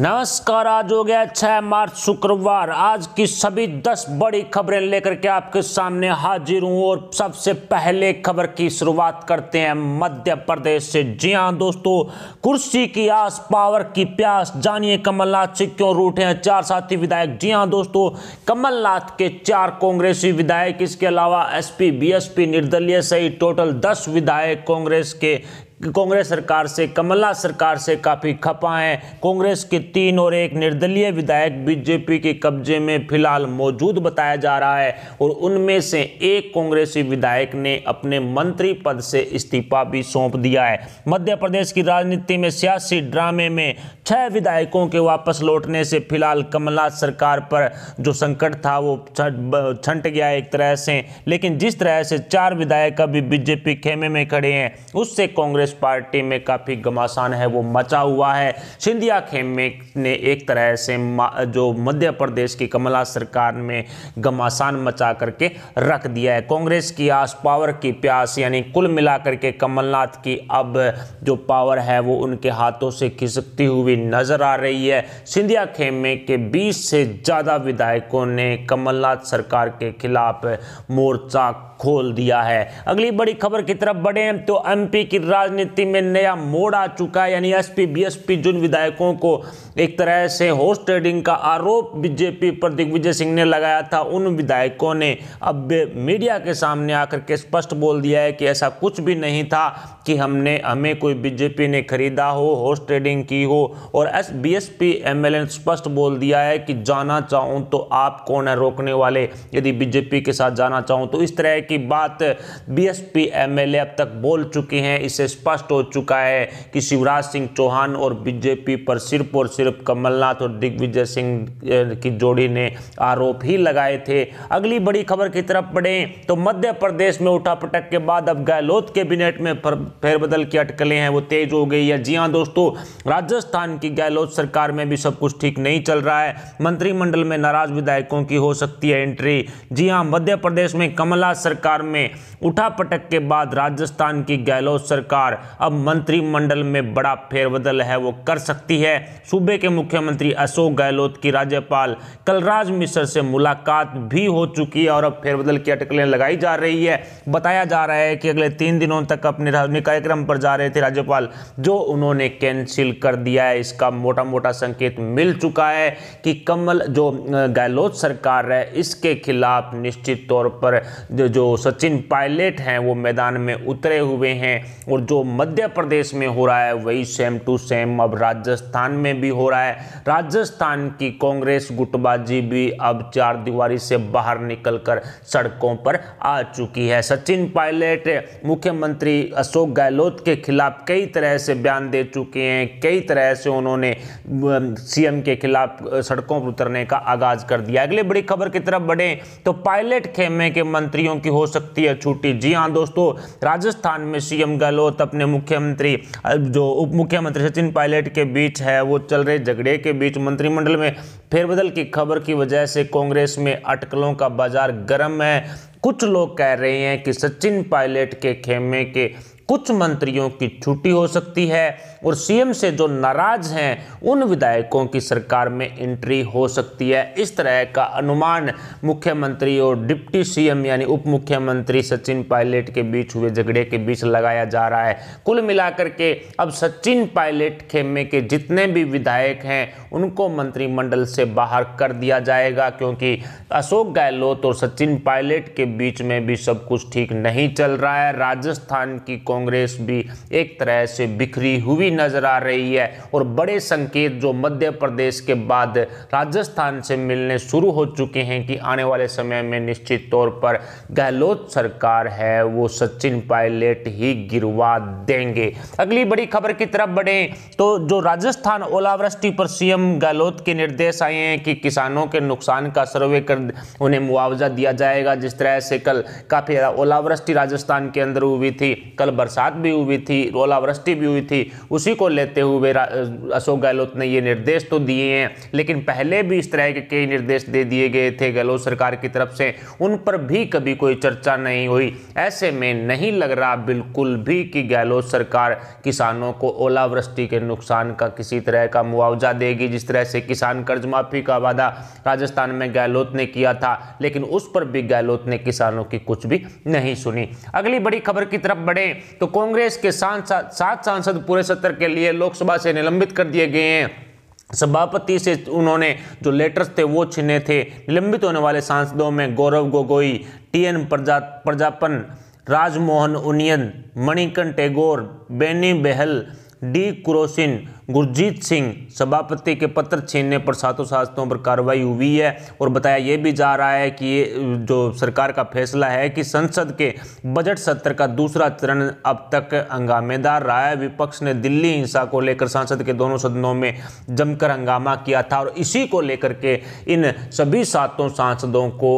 नमस्कार आज हो गया छह मार्च शुक्रवार आज की सभी दस बड़ी खबरें लेकर के आपके सामने हाजिर हूं और सबसे पहले खबर की शुरुआत करते हैं मध्य प्रदेश से जी हां दोस्तों कुर्सी की आस पावर की प्यास जानिए कमलनाथ से क्यों रूठे हैं चार साथी विधायक जी हां दोस्तों कमलनाथ के चार कांग्रेसी विधायक इसके अलावा एसपी बीएसपी निर्दलीय सहित टोटल दस विधायक कांग्रेस के कांग्रेस सरकार से कमला सरकार से काफ़ी खपा हैं कांग्रेस के तीन और एक निर्दलीय विधायक बीजेपी के कब्जे में फिलहाल मौजूद बताया जा रहा है और उनमें से एक कांग्रेसी विधायक ने अपने मंत्री पद से इस्तीफा भी सौंप दिया है मध्य प्रदेश की राजनीति में सियासी ड्रामे में छह विधायकों के वापस लौटने से फिलहाल कमला सरकार पर जो संकट था वो छंट गया एक तरह से लेकिन जिस तरह से चार विधायक अभी बीजेपी खेमे में खड़े हैं उससे कांग्रेस कांग्रेस पार्टी में काफ़ी घमासान है वो मचा हुआ है सिंधिया खेमे ने एक तरह से जो मध्य प्रदेश की कमला सरकार में घमासान मचा करके रख दिया है कांग्रेस की आस पावर की प्यास यानी कुल मिलाकर के कमलनाथ की अब जो पावर है वो उनके हाथों से खिसकती हुई नजर आ रही है सिंधिया खेमे के 20 से ज़्यादा विधायकों ने कमलनाथ सरकार के खिलाफ मोर्चा खोल दिया है अगली बड़ी खबर की तरफ बढ़े तो एमपी की राजनीति में नया मोड़ आ चुका है यानी एसपी बीएसपी जिन विधायकों को एक तरह से हॉर्स ट्रेडिंग का आरोप बीजेपी पर दिग्विजय सिंह ने लगाया था उन विधायकों ने अब मीडिया के सामने आकर के स्पष्ट बोल दिया है कि ऐसा कुछ भी नहीं था कि हमने हमें कोई बीजेपी ने खरीदा हो हॉर्स ट्रेडिंग की हो और S B S P M L ने स्पष्ट बोल दिया है कि जाना चाहूँ तो आप कौन है रोकने वाले यदि बीजेपी के साथ जाना चाहूँ तो इस तरह की बात बीएसपी एमएलए अब तक बोल चुके हैं इसे स्पष्ट हो चुका है कि शिवराज सिंह चौहान और बीजेपी पर सिर्फ और सिर्फ कमलनाथ और दिग्विजय सिंह की जोड़ी ने आरोप ही लगाए थे अगली बड़ी खबर की तरफ बढ़ें तो मध्य प्रदेश में उठापटक के बाद अब गहलोत कैबिनेट में फेरबदल की अटकलें हैं वो तेज हो गई है जी हाँ दोस्तों राजस्थान की गहलोत सरकार में भी सब कुछ ठीक नहीं चल रहा है मंत्रिमंडल में नाराज विधायकों की हो सकती है एंट्री जी हाँ मध्य प्रदेश में कमला सरकार सरकार में उठापटक के बाद राजस्थान की गहलोत सरकार अब मंत्रिमंडल में बड़ा फेरबदल है वो कर सकती है सूबे के मुख्यमंत्री अशोक गहलोत की राज्यपाल कलराज मिश्र से मुलाकात भी हो चुकी है और अब फेरबदल की अटकलें लगाई जा रही है बताया जा रहा है कि अगले तीन दिनों तक अपने कार्यक्रम पर जा रहे थे राज्यपाल जो उन्होंने कैंसिल कर दिया है इसका मोटा मोटा संकेत मिल चुका है कि कमल जो गहलोत सरकार है इसके खिलाफ निश्चित तौर पर जो सचिन पायलट हैं वो मैदान में उतरे हुए हैं और जो मध्य प्रदेश में हो रहा है वही सेम टू सेम अब राजस्थान में भी हो रहा है राजस्थान की कांग्रेस गुटबाजी भी अब चार दीवारी से बाहर निकलकर सड़कों पर आ चुकी है सचिन पायलट मुख्यमंत्री अशोक गहलोत के खिलाफ कई तरह से बयान दे चुके हैं कई तरह से उन्होंने सीएम के खिलाफ सड़कों पर उतरने का आगाज कर दिया अगले बड़ी खबर की तरफ बढ़े तो पायलट खेमे के मंत्रियों की हो सकती है छुट्टी जी हाँ दोस्तों राजस्थान में सीएम गहलोत अपने मुख्यमंत्री जो उप मुख्यमंत्री सचिन पायलट के बीच है वो चल रहे झगड़े के बीच मंत्रिमंडल में फेरबदल की खबर की वजह से कांग्रेस में अटकलों का बाजार गर्म है कुछ लोग कह रहे हैं कि सचिन पायलट के खेमे के कुछ मंत्रियों की छुट्टी हो सकती है और सीएम से जो नाराज हैं उन विधायकों की सरकार में एंट्री हो सकती है इस तरह का अनुमान मुख्यमंत्री और डिप्टी सीएम यानी उप मुख्यमंत्री सचिन पायलट के बीच हुए झगड़े के बीच लगाया जा रहा है कुल मिलाकर के अब सचिन पायलट खेमे के जितने भी विधायक हैं उनको मंत्रिमंडल से बाहर कर दिया जाएगा क्योंकि अशोक गहलोत और सचिन पायलट के बीच में भी सब कुछ ठीक नहीं चल रहा है राजस्थान की कांग्रेस भी एक तरह से बिखरी हुई नज़र आ रही है और बड़े संकेत जो मध्य प्रदेश के बाद राजस्थान से मिलने शुरू हो चुके हैं कि आने वाले समय में निश्चित तौर पर गहलोत सरकार है वो सचिन पायलट ही गिरवा देंगे अगली बड़ी खबर की तरफ बढ़ें तो जो राजस्थान ओलावृष्टि पर सीएम गहलोत के निर्देश आए हैं कि किसानों के नुकसान का सर्वे कर उन्हें मुआवजा दिया जाएगा जिस तरह से कल काफ़ी ओलावृष्टि राजस्थान के अंदर हुई थी कल बरसात भी हुई थी ओलावृष्टि भी हुई थी उसी को लेते हुए अशोक गहलोत ने ये निर्देश तो दिए हैं लेकिन पहले भी इस तरह के कई निर्देश दे दिए गए थे गहलोत सरकार की तरफ से उन पर भी कभी कोई चर्चा नहीं हुई ऐसे में नहीं लग रहा बिल्कुल भी कि गहलोत सरकार किसानों को ओलावृष्टि के नुकसान का किसी तरह का मुआवजा देगी जिस तरह से किसान कर्ज माफी का वादा राजस्थान में गहलोत ने किया था लेकिन उस पर भी गहलोत ने किसानों की कुछ भी नहीं सुनी अगली बड़ी खबर की तरफ बढ़े तो कांग्रेस के सात सांसद पूरे सत्र के लिए लोकसभा से निलंबित कर दिए गए हैं सभापति से उन्होंने जो लेटर्स थे वो छीने थे निलंबित होने वाले सांसदों में गौरव गोगोई टी एन प्रजा प्रजापन राजमोहन उनियन मणिकन टैगोर बेनी बहल डी क्रोसिन गुरजीत सिंह सभापति के पत्र छीनने पर सातों शास्त्रों पर कार्रवाई हुई है और बताया ये भी जा रहा है कि ये जो सरकार का फैसला है कि संसद के बजट सत्र का दूसरा चरण अब तक हंगामेदार रहा है विपक्ष ने दिल्ली हिंसा को लेकर संसद के दोनों सदनों में जमकर हंगामा किया था और इसी को लेकर के इन सभी सातों सांसदों को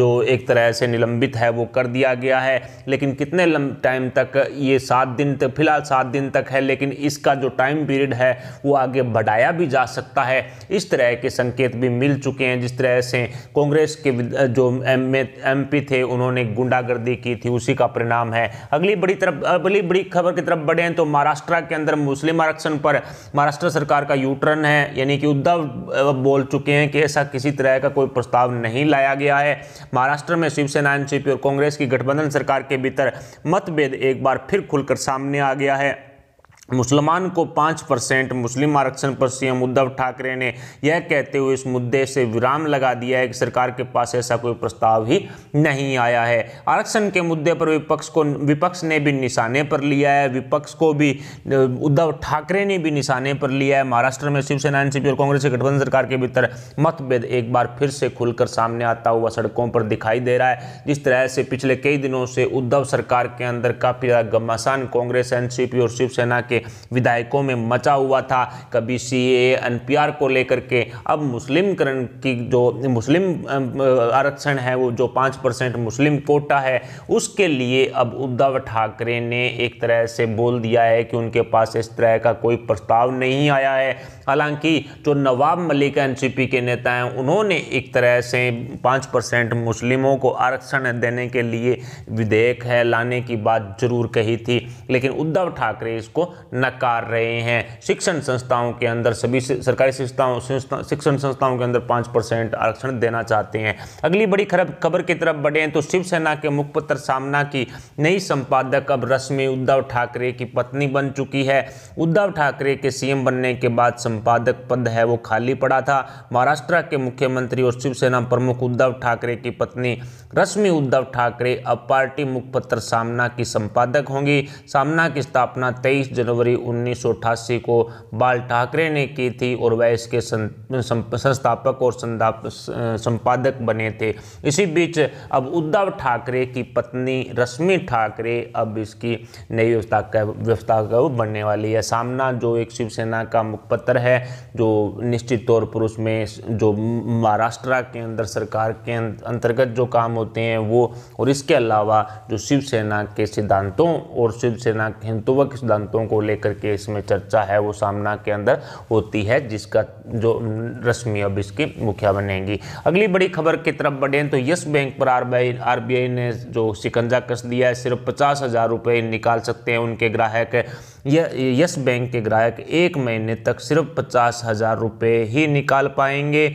जो एक तरह से निलंबित है वो कर दिया गया है लेकिन कितने टाइम तक ये सात दिन तक फिलहाल सात दिन तक है लेकिन इसका जो टाइम पीरियड है है वो आगे बढ़ाया भी जा सकता है इस तरह के संकेत भी मिल चुके हैं जिस तरह से कांग्रेस के जो एम पी थे उन्होंने गुंडागर्दी की थी उसी का परिणाम है अगली बड़ी तरफ अगली बड़ी खबर की तरफ बढ़े हैं तो महाराष्ट्र के अंदर मुस्लिम आरक्षण पर महाराष्ट्र सरकार का यूटर्न है यानी कि उद्धव बोल चुके हैं कि ऐसा किसी तरह का कोई प्रस्ताव नहीं लाया गया है महाराष्ट्र में शिवसेना एनसीपी और कांग्रेस की गठबंधन सरकार के भीतर मतभेद एक बार फिर खुलकर सामने आ गया है मुसलमान को पाँच परसेंट मुस्लिम आरक्षण पर सीएम उद्धव ठाकरे ने यह कहते हुए इस मुद्दे से विराम लगा दिया है कि सरकार के पास ऐसा कोई प्रस्ताव ही नहीं आया है आरक्षण के मुद्दे पर विपक्ष को विपक्ष ने भी निशाने पर लिया है विपक्ष को भी उद्धव ठाकरे ने भी निशाने पर लिया है महाराष्ट्र में शिवसेना एनसीपी और कांग्रेस के गठबंधन सरकार के भीतर मतभेद एक बार फिर से खुलकर सामने आता हुआ सड़कों पर दिखाई दे रहा है जिस तरह से पिछले कई दिनों से उद्धव सरकार के अंदर काफी ज़्यादा घमासान कांग्रेस एनसीपी और शिवसेना के विधायकों में मचा हुआ था कभी सी ए को लेकर के अब मुस्लिमकरण की जो मुस्लिम आरक्षण है वो जो पाँच परसेंट मुस्लिम कोटा है उसके लिए अब उद्धव ठाकरे ने एक तरह से बोल दिया है कि उनके पास इस तरह का कोई प्रस्ताव नहीं आया है हालांकि जो नवाब मलिक एन के नेता हैं उन्होंने एक तरह से पाँच परसेंट मुस्लिमों को आरक्षण देने के लिए विधेयक है लाने की बात जरूर कही थी लेकिन उद्धव ठाकरे इसको नकार रहे हैं शिक्षण संस्थाओं के अंदर सभी सरकारी संस्थाओं शिक्षण संस्थाओं के अंदर पाँच परसेंट आरक्षण देना चाहते हैं अगली बड़ी खरब खबर की तरफ बढ़े हैं तो शिवसेना के मुखपत्र सामना की नई संपादक अब रश्मि उद्धव ठाकरे की पत्नी बन चुकी है उद्धव ठाकरे के सीएम बनने के बाद संपादक पद है वो खाली पड़ा था महाराष्ट्र के मुख्यमंत्री और शिवसेना प्रमुख उद्धव ठाकरे की पत्नी रश्मि उद्धव ठाकरे अब पार्टी मुखपत्र सामना की संपादक होंगी सामना की स्थापना 23 जनवरी उन्नीस को बाल ठाकरे ने की थी और वह इसके संस्थापक और संपादक बने थे इसी बीच अब उद्धव ठाकरे की पत्नी रश्मि ठाकरे अब इसकी नई व्यवस्था व्यवस्था बनने वाली है सामना जो एक शिवसेना का मुखपत्र है जो निश्चित तौर पर उसमें जो महाराष्ट्र के अंदर सरकार के अं-, अंतर्गत जो काम होते हैं वो और इसके अलावा जो शिवसेना के सिद्धांतों और शिवसेना हिंदुत्व के सिद्धांतों को लेकर के इसमें चर्चा है वो सामना के अंदर होती है जिसका जो रश्मि अब इसकी मुखिया बनेगी अगली बड़ी खबर की तरफ बढ़े तो यस बैंक पर आर बी ने जो शिकंजा कस दिया है सिर्फ पचास हज़ार रुपये निकाल सकते हैं उनके ग्राहक यस बैंक के ग्राहक एक महीने तक सिर्फ पचास हज़ार रुपये ही निकाल पाएंगे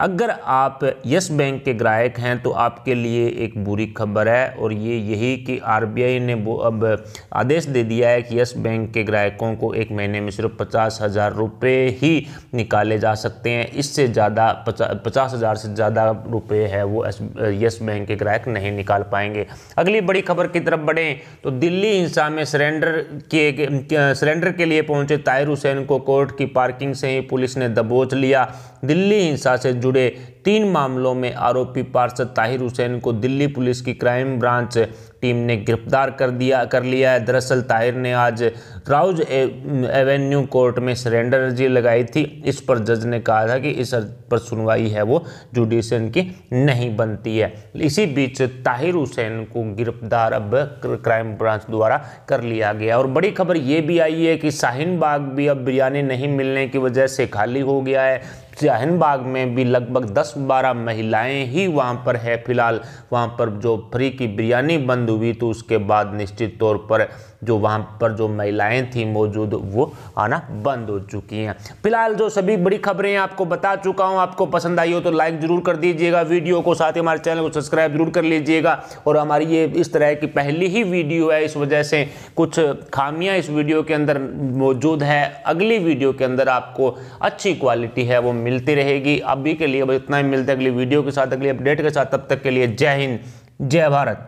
अगर आप यस बैंक के ग्राहक हैं तो आपके लिए एक बुरी खबर है और ये यही कि आरबीआई ने वो अब आदेश दे दिया है कि यस बैंक के ग्राहकों को एक महीने में सिर्फ पचास हज़ार रुपये ही निकाले जा सकते हैं इससे ज़्यादा पचास हज़ार से ज़्यादा रुपये है वो यस बैंक के ग्राहक नहीं निकाल पाएंगे अगली बड़ी खबर की तरफ बढ़ें तो दिल्ली हिंसा में सरेंडर के सरेंडर के लिए पहुँचे ताहिर हुसैन को कोर्ट की पार्किंग से ही पुलिस ने दबोच लिया दिल्ली हिंसा से जुड़ জুড়ে तीन मामलों में आरोपी पार्षद ताहिर हुसैन को दिल्ली पुलिस की क्राइम ब्रांच टीम ने गिरफ्तार कर दिया कर लिया है दरअसल ताहिर ने आज राउज एवेन्यू कोर्ट में सरेंडर अर्जी लगाई थी इस पर जज ने कहा था कि इस पर सुनवाई है वो जुडिशन की नहीं बनती है इसी बीच ताहिर हुसैन को गिरफ्तार अब क्राइम ब्रांच द्वारा कर लिया गया और बड़ी खबर ये भी आई है कि शाहीन बाग भी अब बिरयानी नहीं मिलने की वजह से खाली हो गया है शाहीन बाग में भी लगभग दस दस बारह महिलाएं ही वहां पर है फिलहाल वहां पर जो फ्री की बिरयानी बंद हुई तो उसके बाद निश्चित तौर पर जो वहाँ पर जो महिलाएं थी मौजूद वो आना बंद हो चुकी हैं फिलहाल जो सभी बड़ी खबरें आपको बता चुका हूँ आपको पसंद आई हो तो लाइक ज़रूर कर दीजिएगा वीडियो को साथ ही हमारे चैनल को सब्सक्राइब जरूर कर लीजिएगा और हमारी ये इस तरह की पहली ही वीडियो है इस वजह से कुछ खामियाँ इस वीडियो के अंदर मौजूद है अगली वीडियो के अंदर आपको अच्छी क्वालिटी है वो मिलती रहेगी अभी के लिए इतना ही मिलता है अगली वीडियो के साथ अगली अपडेट के साथ तब तक के लिए जय हिंद जय भारत